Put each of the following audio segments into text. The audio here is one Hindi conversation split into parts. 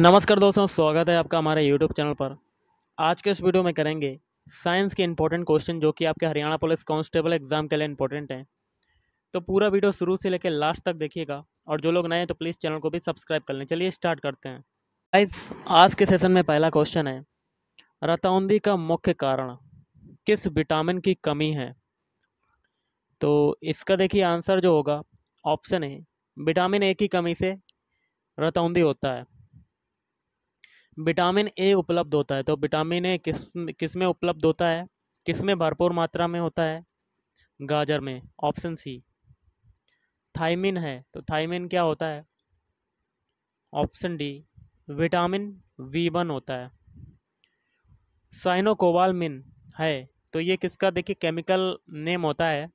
नमस्कार दोस्तों स्वागत है आपका हमारे यूट्यूब चैनल पर आज के इस वीडियो में करेंगे साइंस के इंपॉर्टेंट क्वेश्चन जो कि आपके हरियाणा पुलिस कांस्टेबल एग्जाम के लिए इंपॉर्टेंट हैं तो पूरा वीडियो शुरू से लेकर लास्ट तक देखिएगा और जो लोग नए हैं तो प्लीज़ चैनल को भी सब्सक्राइब कर लें चलिए स्टार्ट करते हैं गाइस आज के सेशन में पहला क्वेश्चन है रतौंदी का मुख्य कारण किस विटामिन की कमी है तो इसका देखिए आंसर जो होगा ऑप्शन है विटामिन ए की कमी से रतौंदी होता है विटामिन ए उपलब्ध होता है तो विटामिन ए किस किस में उपलब्ध होता है किस में भरपूर मात्रा में होता है गाजर में ऑप्शन सी थाइमिन है तो थाइमिन क्या होता है option D vitamin B one होता है साइनोकोवालमिन है तो ये किसका देखिए केमिकल नेम होता है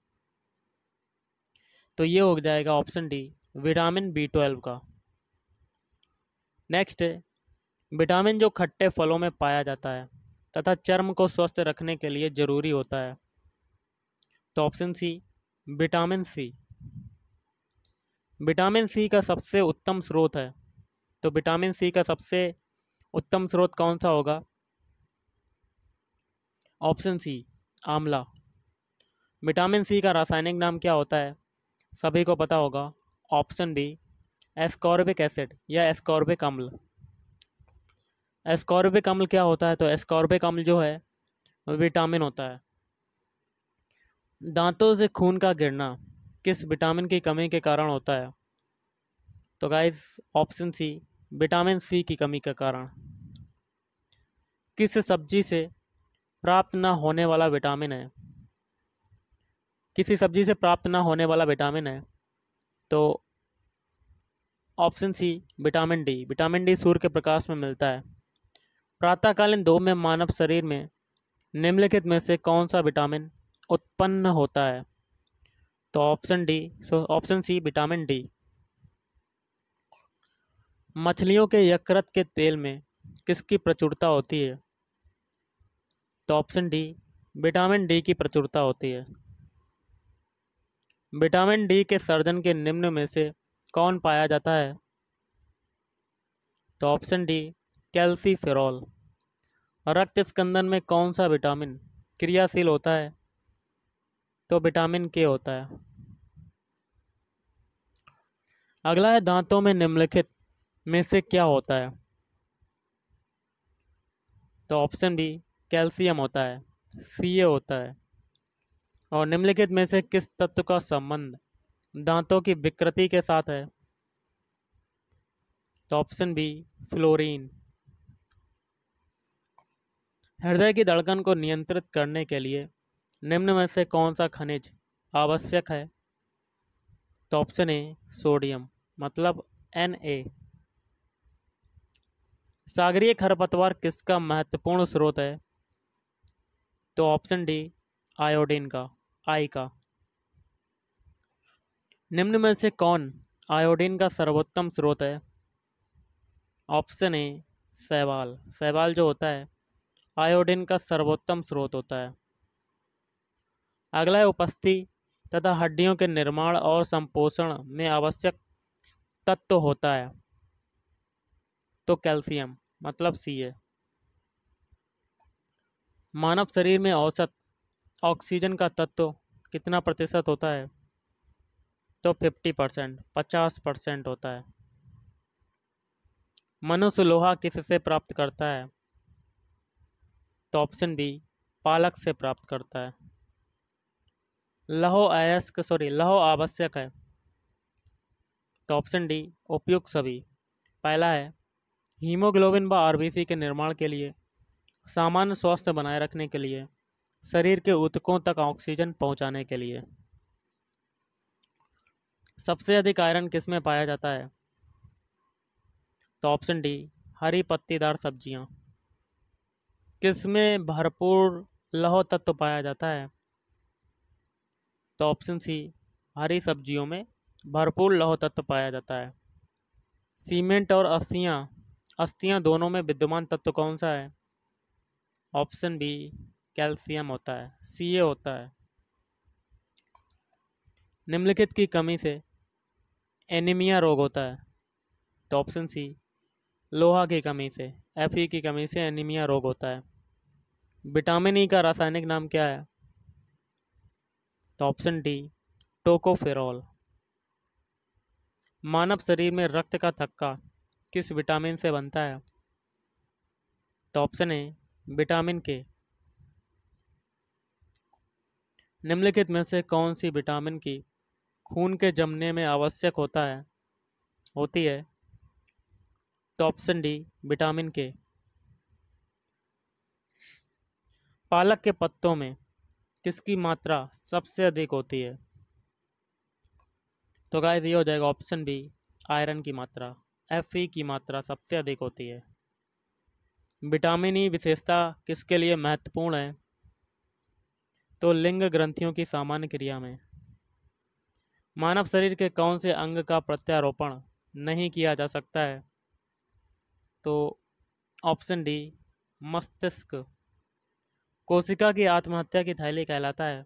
तो ये हो जाएगा option D vitamin B twelve का नेक्स्ट विटामिन जो खट्टे फलों में पाया जाता है तथा चर्म को स्वस्थ रखने के लिए ज़रूरी होता है तो option C vitamin C vitamin C का सबसे उत्तम स्रोत है तो विटामिन सी का सबसे उत्तम स्रोत कौन सा होगा ऑप्शन सी आंवला विटामिन सी का रासायनिक नाम क्या होता है सभी को पता होगा ऑप्शन बी एस्कॉर्बिक एसिड या एस्कॉर्बिक अम्ल एस्कॉर्बिक अम्ल क्या होता है तो एस्कॉर्बिक अम्ल जो है विटामिन होता है दांतों से खून का गिरना किस विटामिन की कमी के कारण होता है तो guys option C vitamin C की कमी के कारण किस सब्जी से प्राप्त ना होने वाला विटामिन है किसी सब्जी से प्राप्त ना होने वाला विटामिन है तो option C vitamin D vitamin D सूर्य के प्रकाश में मिलता है प्रातःकालीन दो में मानव शरीर में निम्नलिखित में से कौन सा विटामिन उत्पन्न होता है तो option D so option C vitamin D मछलियों के यकृत के तेल में किसकी प्रचुरता होती है तो ऑप्शन डी विटामिन डी की प्रचुरता होती है विटामिन डी के सर्जन के निम्न में से कौन पाया जाता है तो ऑप्शन डी कैल्सी फेरॉल रक्त स्कंदन में कौन सा विटामिन क्रियाशील होता है तो विटामिन के होता है अगला है दांतों में निम्नलिखित में से क्या होता है तो ऑप्शन बी कैल्शियम होता है सी ए होता है और निम्नलिखित में से किस तत्व का संबंध दांतों की विकृति के साथ है तो ऑप्शन बी फ्लोरीन हृदय की धड़कन को नियंत्रित करने के लिए निम्न में से कौन सा खनिज आवश्यक है तो ऑप्शन ए सोडियम मतलब एन ए सागरीय खरपतवार किसका महत्वपूर्ण स्रोत है तो ऑप्शन डी आयोडीन का आई का निम्न में से कौन आयोडीन का सर्वोत्तम स्रोत है ऑप्शन ए सहवाल सैवाल जो होता है आयोडीन का सर्वोत्तम स्रोत होता है अगला है उपस्थि तथा हड्डियों के निर्माण और संपोषण में आवश्यक तत्व होता है तो कैल्शियम मतलब सी है मानव शरीर में औसत ऑक्सीजन का तत्व कितना प्रतिशत होता है तो फिफ्टी परसेंट पचास परसेंट होता है मनुष्य लोहा किससे प्राप्त करता है तो ऑप्शन बी पालक से प्राप्त करता है लहो अयस्क सॉरी लहो आवश्यक है तो ऑप्शन डी उपयुक्त सभी पहला है हीमोग्लोबिन व आरबीसी के निर्माण के लिए सामान्य स्वास्थ्य बनाए रखने के लिए शरीर के ऊतकों तक ऑक्सीजन पहुंचाने के लिए सबसे अधिक आयरन किस में पाया जाता है तो ऑप्शन डी हरी पत्तीदार सब्जियां किसमें भरपूर लौह तत्व पाया जाता है तो ऑप्शन सी हरी सब्जियों में भरपूर लौह तत्व पाया जाता है सीमेंट और अस्थियाँ अस्थियाँ दोनों में विद्यमान तत्व कौन सा है ऑप्शन बी कैल्शियम होता है सी ए होता है निम्नलिखित की कमी से एनीमिया रोग होता है तो ऑप्शन सी लोहा की कमी से एफ की कमी से एनीमिया रोग होता है विटामिन ई का रासायनिक नाम क्या है तो ऑप्शन डी टोकोफेरॉल मानव शरीर में रक्त का थक्का किस विटामिन से बनता है तो ऑप्शन ए विटामिन के निम्नलिखित में से कौन सी विटामिन की खून के जमने में आवश्यक होता है होती है तो ऑप्शन डी विटामिन के पालक के पत्तों में किसकी मात्रा सबसे अधिक होती है तो गाय ये हो जाएगा ऑप्शन बी आयरन की मात्रा एफ ई की मात्रा सबसे अधिक होती है विटामिन ई e विशेषता किसके लिए महत्वपूर्ण है तो लिंग ग्रंथियों की सामान्य क्रिया में मानव शरीर के कौन से अंग का प्रत्यारोपण नहीं किया जा सकता है तो ऑप्शन डी मस्तिष्क कोशिका की आत्महत्या की थैली कहलाता है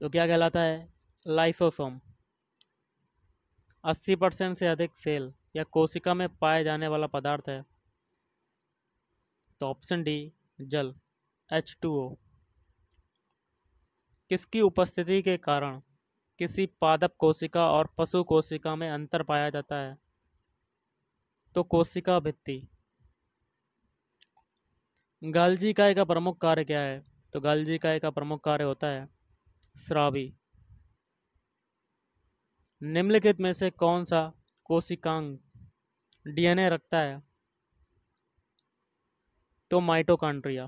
तो क्या कहलाता है लाइसोसोम 80 परसेंट से अधिक सेल या कोशिका में पाए जाने वाला पदार्थ है तो ऑप्शन डी जल एच टू ओ किसकी उपस्थिति के कारण किसी पादप कोशिका और पशु कोशिका में अंतर पाया जाता है तो कोशिका भित्ति गालजी काय का प्रमुख कार्य क्या है तो गालजी काय का प्रमुख कार्य होता है श्रावी निम्नलिखित में से कौन सा कोशिकांग डीएनए रखता है तो माइटोकांड्रिया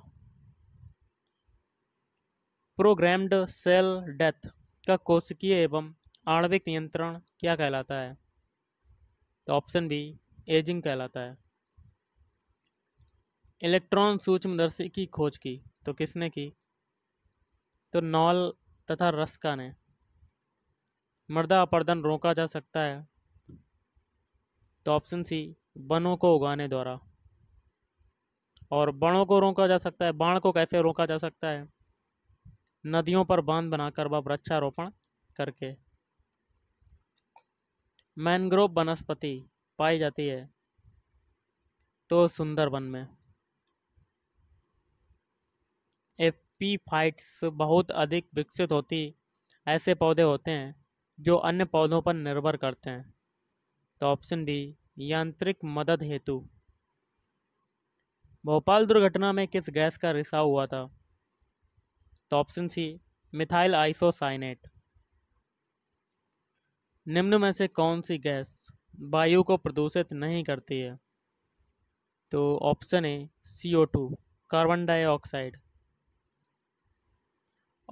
प्रोग्राम्ड सेल डेथ का कोशिकीय एवं आणविक नियंत्रण क्या कहलाता है तो ऑप्शन बी एजिंग कहलाता है इलेक्ट्रॉन सूक्ष्मदर्शी की खोज की तो किसने की तो नॉल तथा रस्का ने मृदा अपर्दन रोका जा सकता है तो ऑप्शन सी वनों को उगाने द्वारा और बाणों को रोका जा सकता है बाण को कैसे रोका जा सकता है नदियों पर बांध बनाकर व वृक्षारोपण करके मैनग्रोव वनस्पति पाई जाती है तो सुंदरबन में फाइट्स बहुत अधिक विकसित होती ऐसे पौधे होते हैं जो अन्य पौधों पर निर्भर करते हैं तो ऑप्शन डी यांत्रिक मदद हेतु भोपाल दुर्घटना में किस गैस का रिसाव हुआ था तो ऑप्शन सी मिथाइल आइसोसाइनेट निम्न में से कौन सी गैस वायु को प्रदूषित नहीं करती है तो option A C O two carbon dioxide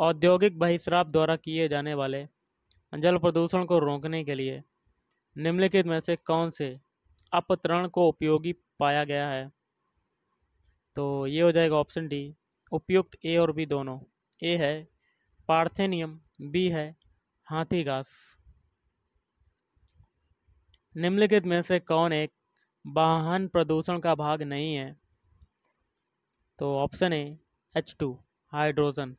औद्योगिक बहिश्राप द्वारा किए जाने वाले जल प्रदूषण को रोकने के लिए निम्नलिखित में से कौन से अपतरण को उपयोगी पाया गया है तो ये हो जाएगा ऑप्शन डी उपयुक्त ए और बी दोनों ए है पार्थेनियम बी है हाथी घास निम्नलिखित में से कौन एक वाहन प्रदूषण का भाग नहीं है तो option A H two hydrogen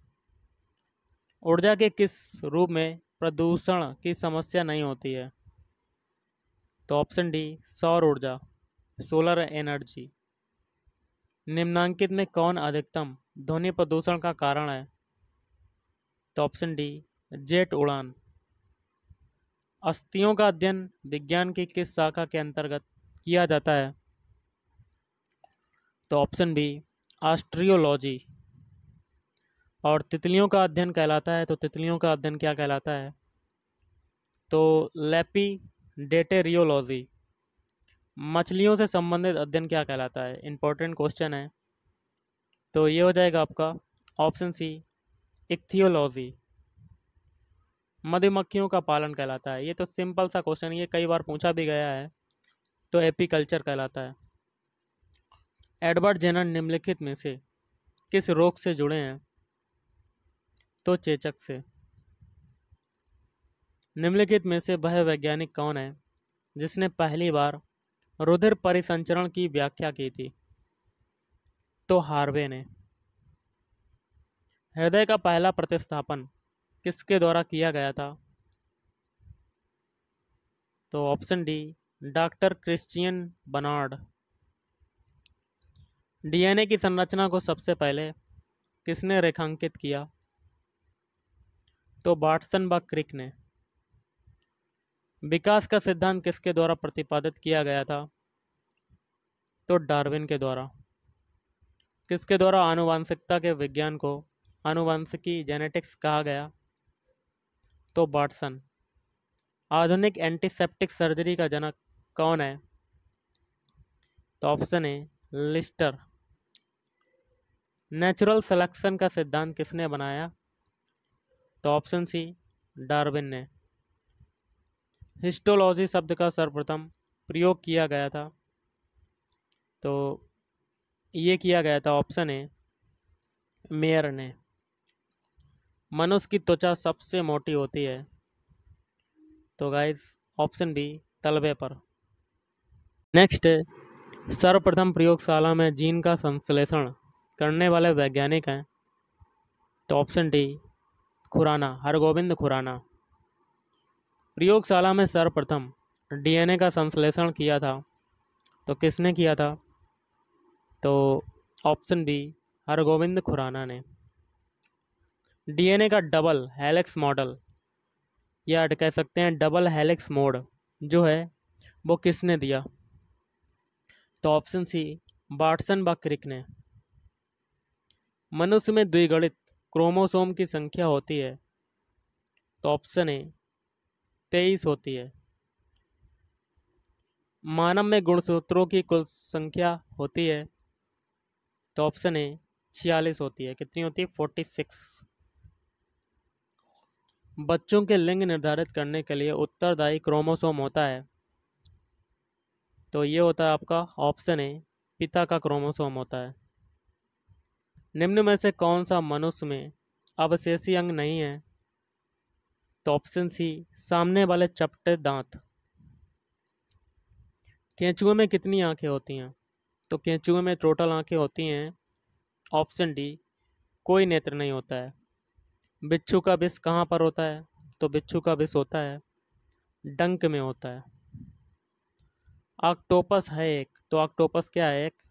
ऊर्जा के किस रूप में प्रदूषण की समस्या नहीं होती है तो ऑप्शन डी सौर ऊर्जा सोलर एनर्जी निम्नांकित में कौन अधिकतम ध्वनि प्रदूषण का कारण है तो ऑप्शन डी जेट उड़ान अस्थियों का अध्ययन विज्ञान की किस शाखा के अंतर्गत किया जाता है तो ऑप्शन बी ऑस्ट्रियोलॉजी और तितलियों का अध्ययन कहलाता है तो तितलियों का अध्ययन क्या कहलाता है तो लेपी डेटेरियोलॉजी मछलियों से संबंधित अध्ययन क्या कहलाता है इम्पोर्टेंट क्वेश्चन है तो ये हो जाएगा आपका ऑप्शन सी इक्थियोलॉजी मधुमक्खियों का पालन कहलाता है ये तो सिंपल सा क्वेश्चन ये कई बार पूछा भी गया है तो एपीकल्चर कहलाता है एडवर्ड जेनर निम्नलिखित में से किस रोग से जुड़े हैं तो चेचक से निम्नलिखित में से वह वैज्ञानिक कौन है जिसने पहली बार रुधिर परिसंचरण की व्याख्या की थी तो हार्वे ने हृदय का पहला प्रतिस्थापन किसके द्वारा किया गया था तो option D doctor Christian Barnard DNA की संरचना को सबसे पहले किसने रेखांकित किया तो बाटसन व क्रिक ने विकास का सिद्धांत किसके द्वारा प्रतिपादित किया गया था तो डार्विन के द्वारा किसके द्वारा आनुवांशिकता के विज्ञान को आनुवांशिकी जेनेटिक्स कहा गया तो बाटसन आधुनिक एंटीसेप्टिक सर्जरी का जनक कौन है तो option A Lister natural selection का सिद्धांत किसने बनाया तो ऑप्शन सी डार्विन ने हिस्टोलॉजी शब्द का सर्वप्रथम प्रयोग किया गया था तो ये किया गया था ऑप्शन ए मेयर ने मनुष्य की त्वचा सबसे मोटी होती है तो गाइस ऑप्शन बी तलबे पर नेक्स्ट सर्वप्रथम प्रयोगशाला में जीन का संश्लेषण करने वाले वैज्ञानिक हैं तो ऑप्शन डी खुराना हरगोविंद खुराना प्रयोगशाला में सर्वप्रथम डीएनए का संश्लेषण किया था तो किसने किया था तो ऑप्शन बी हरगोविंद खुराना ने डीएनए का डबल हेलिक्स मॉडल या तो कह सकते हैं डबल हेलिक्स मोड जो है वो किसने दिया तो ऑप्शन सी बाटसन बा क्रिक ने मनुष्य में द्विगणित क्रोमोसोम की संख्या होती है तो ऑप्शन ए तेईस होती है मानव में गुणसूत्रों की कुल संख्या होती है तो ऑप्शन ए छियालीस होती है कितनी होती है फोर्टी सिक्स बच्चों के लिंग निर्धारित करने के लिए उत्तरदायी क्रोमोसोम होता है तो ये होता है आपका ऑप्शन ए पिता का क्रोमोसोम होता है निम्न में से कौन सा मनुष्य में अवशेषी अंग नहीं है तो ऑप्शन सी सामने वाले चपटे दांत केंचुए में कितनी आंखें होती हैं तो केंचुए में टोटल आंखें होती हैं ऑप्शन डी कोई नेत्र नहीं होता है बिच्छू का विष कहाँ पर होता है तो बिच्छू का विष होता है डंक में होता है ऑक्टोपस है एक तो ऑक्टोपस क्या है एक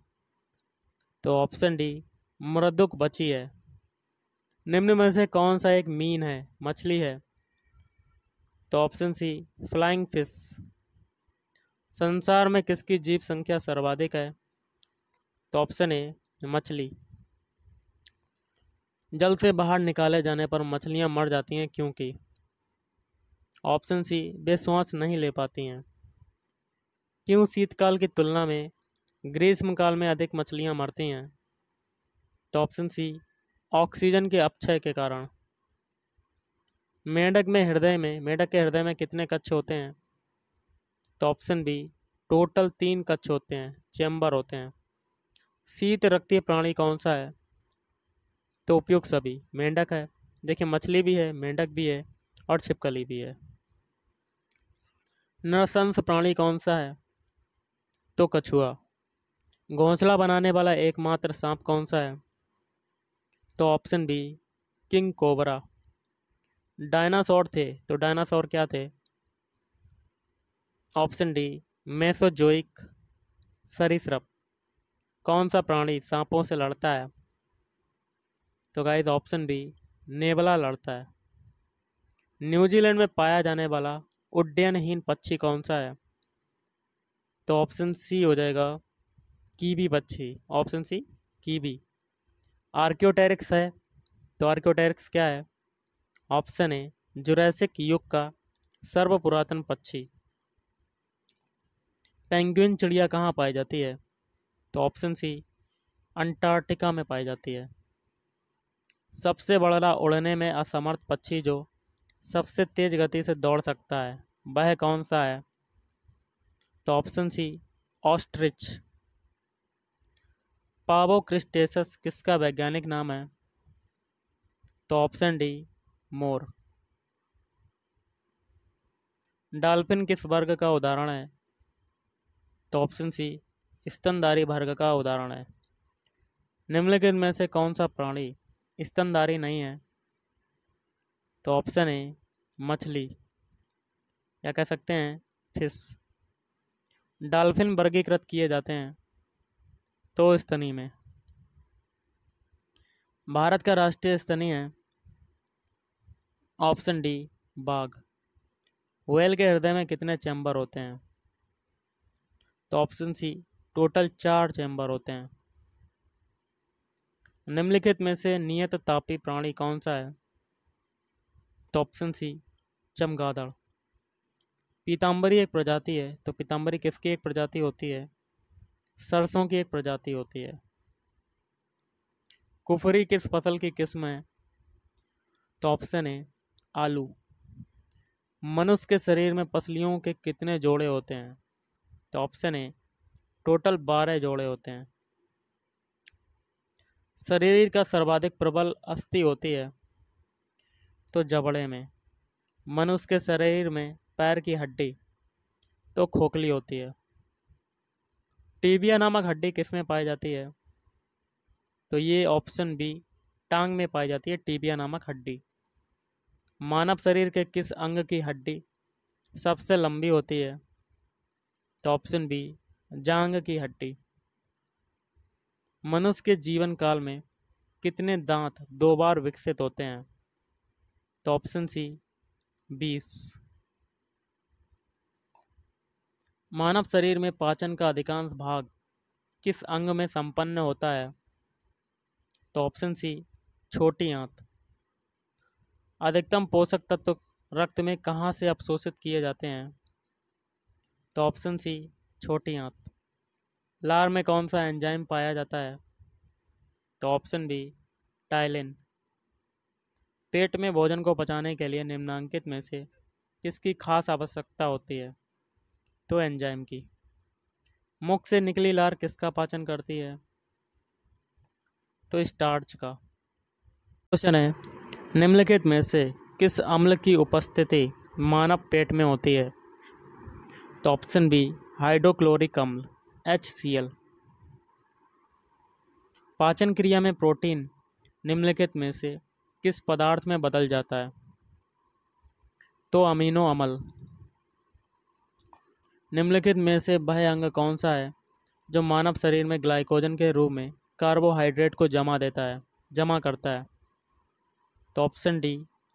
तो ऑप्शन डी मृदुक बची है निम्न में से कौन सा एक मीन है मछली है तो ऑप्शन सी फ्लाइंग फिश संसार में किसकी जीव संख्या सर्वाधिक है तो ऑप्शन ए मछली जल से बाहर निकाले जाने पर मछलियां मर जाती हैं क्योंकि ऑप्शन सी वे श्वास नहीं ले पाती हैं क्यों शीतकाल की तुलना में ग्रीष्मकाल में अधिक मछलियां मरती हैं तो ऑप्शन सी ऑक्सीजन के अपक्षय के कारण मेंढक में हृदय में मेंढक के हृदय में कितने कक्ष होते हैं तो ऑप्शन बी टोटल तीन कक्ष होते हैं चैम्बर होते हैं शीत रक्तीय प्राणी कौन सा है तो उपयुक्त सभी मेंढक है देखिए मछली भी है मेंढक भी है और छिपकली भी है नरसंस प्राणी कौन सा है तो कछुआ घोंसला बनाने वाला एकमात्र सांप कौन सा है तो option B king cobra dinosaur थे तो डायनासोर क्या थे ऑप्शन डी मेसोजोइक सरिसप कौन सा प्राणी सांपों से लड़ता है तो गाइज ऑप्शन बी नेबला लड़ता है न्यूजीलैंड में पाया जाने वाला उड्डयनहीन पक्षी कौन सा है तो ऑप्शन सी हो जाएगा कीवी पक्षी ऑप्शन सी कीवी आर्क्योटेरिक्स है तो आर्क्योटेरिक्स क्या है ऑप्शन ए जुरैसिक युग का सर्व पुरातन पक्षी पेंगुइन चिड़िया कहाँ पाई जाती है तो ऑप्शन सी अंटार्कटिका में पाई जाती है सबसे बड़ा उड़ने में असमर्थ पक्षी जो सबसे तेज गति से दौड़ सकता है वह कौन सा है तो ऑप्शन सी ऑस्ट्रिच पावो क्रिस्टेसस किसका वैज्ञानिक नाम है तो ऑप्शन डी मोर डाल्फिन किस वर्ग का उदाहरण है तो ऑप्शन सी स्तनधारी वर्ग का उदाहरण है निम्नलिखित में से कौन सा प्राणी स्तनधारी नहीं है तो ऑप्शन ए मछली या कह सकते हैं फिश डाल्फिन वर्गीकृत किए जाते हैं तो स्तनी में भारत का राष्ट्रीय स्तनी है ऑप्शन डी बाघ वेल के हृदय में कितने चैम्बर होते हैं तो ऑप्शन सी टोटल चार चैम्बर होते हैं निम्नलिखित में से नियत तापी प्राणी कौन सा है तो ऑप्शन सी चमगादड़ पीताम्बरी एक प्रजाति है तो पीताम्बरी किसकी एक प्रजाति होती है सरसों की एक प्रजाति होती है कुफरी किस फसल की किस्म है तो ऑप्शन है आलू मनुष्य के शरीर में पसलियों के कितने जोड़े होते हैं तो ऑप्शन है टोटल बारह जोड़े होते हैं शरीर का सर्वाधिक प्रबल अस्थि होती है तो जबड़े में मनुष्य के शरीर में पैर की हड्डी तो खोखली होती है टीबिया नामक हड्डी किस में पाई जाती है तो ये ऑप्शन बी टांग में पाई जाती है टीबिया नामक हड्डी मानव शरीर के किस अंग की हड्डी सबसे लंबी होती है तो ऑप्शन बी जांग की हड्डी मनुष्य के जीवन काल में कितने दांत दो बार विकसित होते हैं तो ऑप्शन सी बीस मानव शरीर में पाचन का अधिकांश भाग किस अंग में संपन्न होता है तो ऑप्शन सी छोटी आंत अधिकतम पोषक तत्व रक्त में कहाँ से अवशोषित किए जाते हैं तो ऑप्शन सी छोटी आंत लार में कौन सा एंजाइम पाया जाता है तो ऑप्शन बी टाइलिन पेट में भोजन को पचाने के लिए निम्नांकित में से किसकी खास आवश्यकता होती है तो एंजाइम की मुख से निकली लार किसका पाचन करती है तो स्टार्च का क्वेश्चन है निम्नलिखित में से किस अम्ल की उपस्थिति मानव पेट में होती है तो ऑप्शन बी हाइड्रोक्लोरिक अम्ल एच सी एल पाचन क्रिया में प्रोटीन निम्नलिखित में से किस पदार्थ में बदल जाता है तो अमीनो अमल निम्नलिखित में से वह अंग कौन सा है जो मानव शरीर में ग्लाइकोजन के रूप में कार्बोहाइड्रेट को जमा देता है जमा करता है तो ऑप्शन डी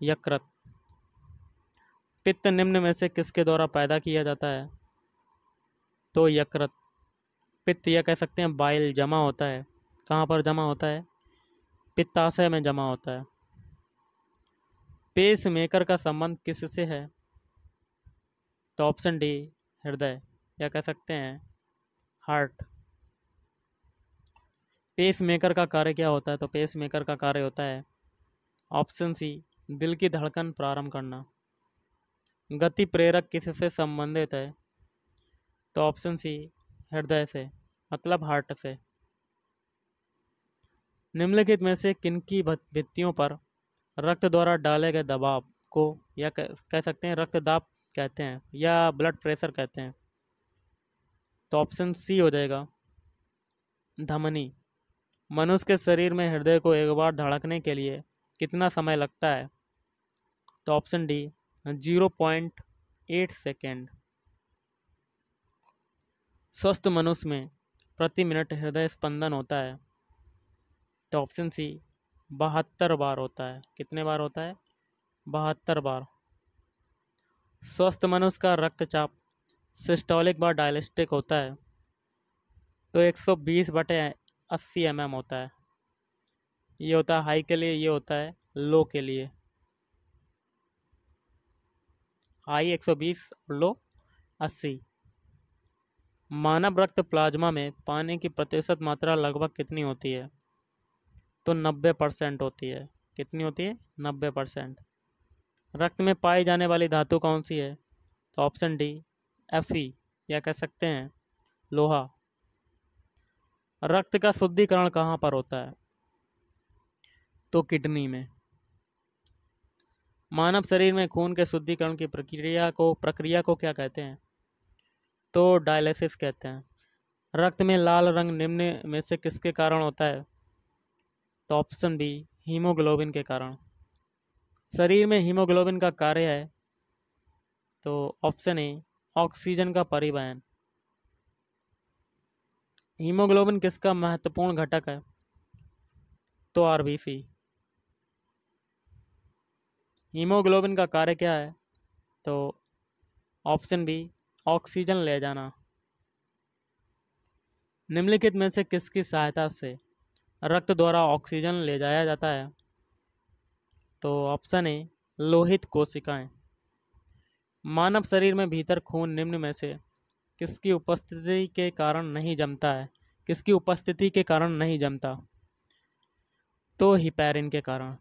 यकृत पित्त निम्न में से किसके द्वारा पैदा किया जाता है तो यकृत पित्त यह कह सकते हैं बाइल जमा होता है कहाँ पर जमा होता है पित्ताशय में जमा होता है पेस मेकर का संबंध किससे है तो ऑप्शन डी हृदय या कह सकते हैं हार्ट पेस मेकर का कार्य क्या होता है तो पेस मेकर का कार्य होता है ऑप्शन सी दिल की धड़कन प्रारंभ करना गति प्रेरक किससे संबंधित है तो ऑप्शन सी हृदय से मतलब हार्ट से निम्नलिखित में से किनकी भित्तियों पर रक्त द्वारा डाले गए दबाव को या कह सकते हैं रक्तदाब कहते हैं या ब्लड प्रेशर कहते हैं तो ऑप्शन सी हो जाएगा धमनी मनुष्य के शरीर में हृदय को एक बार धड़कने के लिए कितना समय लगता है तो option D zero point eight second स्वस्थ मनुष्य में प्रति मिनट हृदय स्पंदन होता है तो ऑप्शन सी बहत्तर बार होता है कितने बार होता है बहत्तर बार स्वस्थ मनुष्य का रक्तचाप सिस्टोलिक व डायलिस्टिक होता है तो 120 बटे अस्सी एम एम होता है ये होता है हाई के लिए ये होता है लो के लिए हाई 120 और लो 80 मानव रक्त प्लाज्मा में पानी की प्रतिशत मात्रा लगभग कितनी होती है तो 90 परसेंट होती है कितनी होती है 90 परसेंट रक्त में पाई जाने वाली धातु कौन सी है तो ऑप्शन डी एफ ई या कह सकते हैं लोहा रक्त का शुद्धिकरण कहाँ पर होता है तो किडनी में मानव शरीर में खून के शुद्धिकरण की प्रक्रिया को प्रक्रिया को क्या कहते हैं तो डायलिसिस कहते हैं रक्त में लाल रंग निम्न में से किसके कारण होता है तो ऑप्शन बी हीमोग्लोबिन के कारण शरीर में हीमोग्लोबिन का कार्य है तो ऑप्शन ए ऑक्सीजन का परिवहन हीमोग्लोबिन किसका महत्वपूर्ण घटक है तो आरबीसी हीमोग्लोबिन का कार्य क्या है तो ऑप्शन बी ऑक्सीजन ले जाना निम्नलिखित में से किसकी सहायता से रक्त द्वारा ऑक्सीजन ले जाया जाता है तो ऑप्शन ए लोहित कोशिकाएं मानव शरीर में भीतर खून निम्न में से किसकी उपस्थिति के कारण नहीं जमता है किसकी उपस्थिति के कारण नहीं जमता तो हिपैरिन के कारण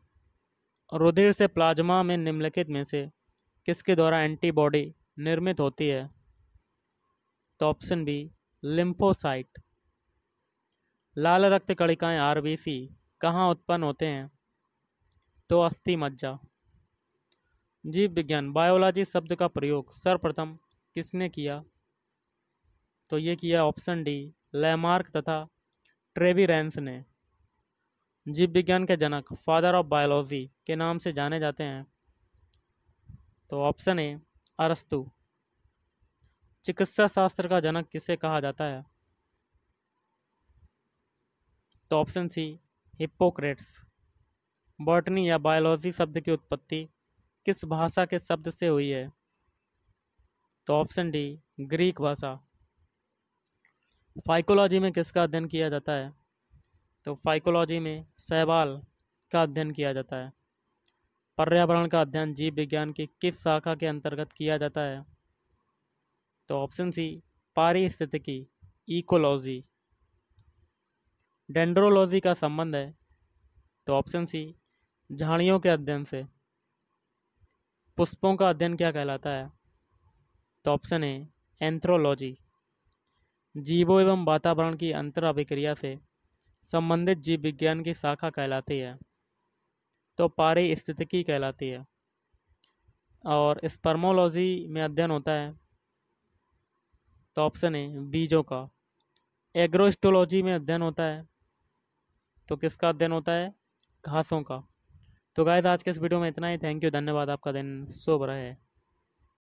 रुधिर से प्लाज्मा में निम्नलिखित में से किसके द्वारा एंटीबॉडी निर्मित होती है तो ऑप्शन बी लिम्फोसाइट लाल रक्त कणिकाएं आरबीसी कहाँ उत्पन्न होते हैं तो अस्थि मज्जा जीव विज्ञान बायोलॉजी शब्द का प्रयोग सर्वप्रथम किसने किया तो ये किया ऑप्शन डी लैमार्क तथा ट्रेविरेंस ने जीव विज्ञान के जनक फादर ऑफ बायोलॉजी के नाम से जाने जाते हैं तो ऑप्शन ए अरस्तु चिकित्सा शास्त्र का जनक किसे कहा जाता है तो ऑप्शन सी हिप्पोक्रेट्स बॉटनी या बायोलॉजी शब्द की उत्पत्ति किस भाषा के शब्द से हुई है तो ऑप्शन डी ग्रीक भाषा फाइकोलॉजी में किसका अध्ययन किया जाता है तो फाइकोलॉजी में सहवाल का अध्ययन किया जाता है पर्यावरण का अध्ययन जीव विज्ञान की किस शाखा के अंतर्गत किया जाता है तो ऑप्शन सी पारिस्थितिकी इकोलॉजी डेंड्रोलॉजी का संबंध है तो ऑप्शन सी झाड़ियों के अध्ययन से पुष्पों का अध्ययन क्या कहलाता है तो ऑप्शन है एंथ्रोलॉजी जीवों एवं वातावरण की अंतर अभिक्रिया से संबंधित जीव विज्ञान की शाखा कहलाती है तो पारी स्थितिकी कहलाती है और स्पर्मोलॉजी में अध्ययन होता है तो ऑप्शन है बीजों का एग्रोस्टोलॉजी में अध्ययन होता है तो किसका अध्ययन होता है घासों का तो गायज आज के इस वीडियो में इतना ही थैंक यू धन्यवाद आपका दिन शुभ रहे